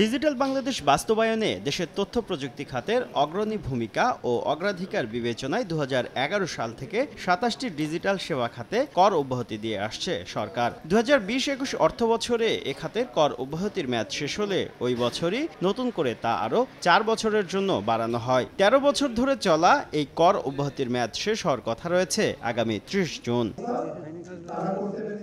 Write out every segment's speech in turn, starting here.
digital Bangladesh বাস্তবায়নে দেশের তথ্য প্রযুক্তি খাতের অগ্রণী ভূমিকা ও অগ্রাধিকার বিবেচনায় দু সাল থেকে সাতাশটি ডিজিটাল সেবা খাতে কর অব্যাহতি দিয়ে আসছে সরকার দু হাজার বিশ একুশ অর্থ বছরে এ খাতের কর অব্যাহতির মেয়াদ শেষ হলে ওই বছরই নতুন করে তা আরও চার বছরের জন্য বাড়ানো হয় ১৩ বছর ধরে চলা এই কর অব্যাহতির মেয়াদ শেষ হওয়ার কথা রয়েছে আগামী ত্রিশ জুন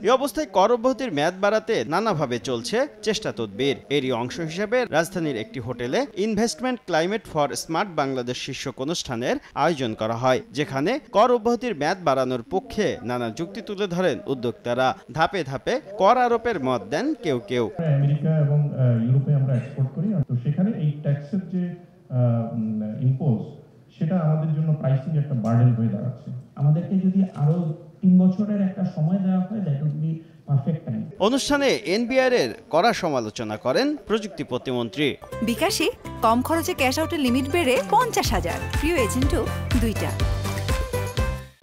এ অবস্থায় করভতির মেয়াদ বাড়াতে নানাভাবে চলছে চেষ্টা তদ্বির এরই অংশ হিসেবে রাজধানীর একটি হোটেলে investment climate for smart Bangladesh শীর্ষক অনুষ্ঠানের আয়োজন করা হয় যেখানে কর অব্যাহতির মেয়াদ বাড়ানোর পক্ষে নানা যুক্তি তুলে ধরেন উদ্যোক্তারা ধাপে ধাপে কর আরোপের মত দেন কেউ কেউ আমেরিকা এবং ইউরোপে আমরা এক্সপোর্ট করি তো সেখানে এই ট্যাক্সের যে ইম্পোজ সেটা আমাদের জন্য প্রাইসিং একটা বার্ডেন হয়ে দাঁড়াচ্ছে আমাদেরকে যদি আরো তিন বছরের একটা সময় দেওয়া হয় দ্যাট অনুষ্ঠানে এনবিআর এর কড়া সমালোচনা করেন প্রযুক্তি প্রতিমন্ত্রী বিকাশে কম খরচে ক্যাশ আউটের লিমিট বেড়ে পঞ্চাশ হাজার প্রিয় এজেন্টও দুইটা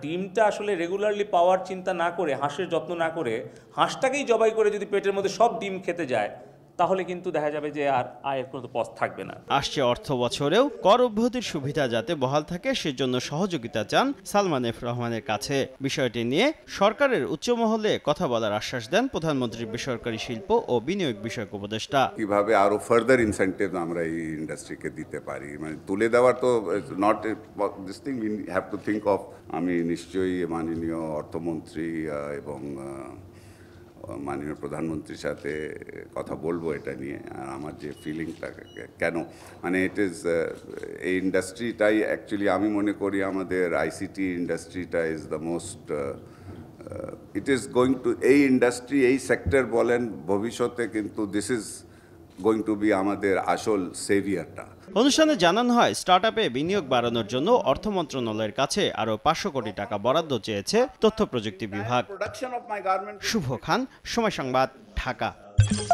ডিমটা আসলে রেগুলারলি পাওয়ার চিন্তা না করে হাঁসের যত্ন না করে হাঁসটাকেই জবাই করে যদি পেটের মধ্যে সব ডিম খেতে যায় তাহলে কিন্তু দেখা যাবে যে আর আয়ের কোনো পথ থাকবে না আসছে অর্থ বছরেও কর অব্যাহতির সুবিধা যাতে বহাল থাকে সেজন্য সহযোগিতা চান সালমান এফ রহমানের কাছে বিষয়টি নিয়ে সরকারের উচ্চমহলে কথা বলার আশ্বাস দেন প্রধানমন্ত্রীর বেসরকারি শিল্প ও বিনিয়োগ বিষয়ক উপদেষ্টা কিভাবে আরো ফার্দার ইনসেন্টিভ আমরা এই ইন্ডাস্ট্রিকে দিতে পারি মানে তুলে দেওয়ার তো not this thing we have to think of আমি নিশ্চয়ই মাননীয় অর্থমন্ত্রী এবং মাননীয় প্রধানমন্ত্রীর সাথে কথা বলবো এটা নিয়ে আর আমার যে ফিলিংটা কেন মানে ইট ইজ এই ইন্ডাস্ট্রিটাই অ্যাকচুয়ালি আমি মনে করি আমাদের আইসিটি ইন্ডাস্ট্রিটা is the most it is going to এই ইন্ডাস্ট্রি এই সেক্টর বলেন ভবিষ্যতে কিন্তু this is going to be আমাদের আসল সেভিয়ারটা অনুষ্ঠানে জানানো হয় স্টার্ট আপে বিনিয়োগ বাড়ানোর জন্য অর্থ মন্ত্রণালয়ের কাছে আরও পাঁচশো কোটি টাকা বরাদ্দ চেয়েছে তথ্য প্রযুক্তি বিভাগ শুভ খান সময় সংবাদ ঢাকা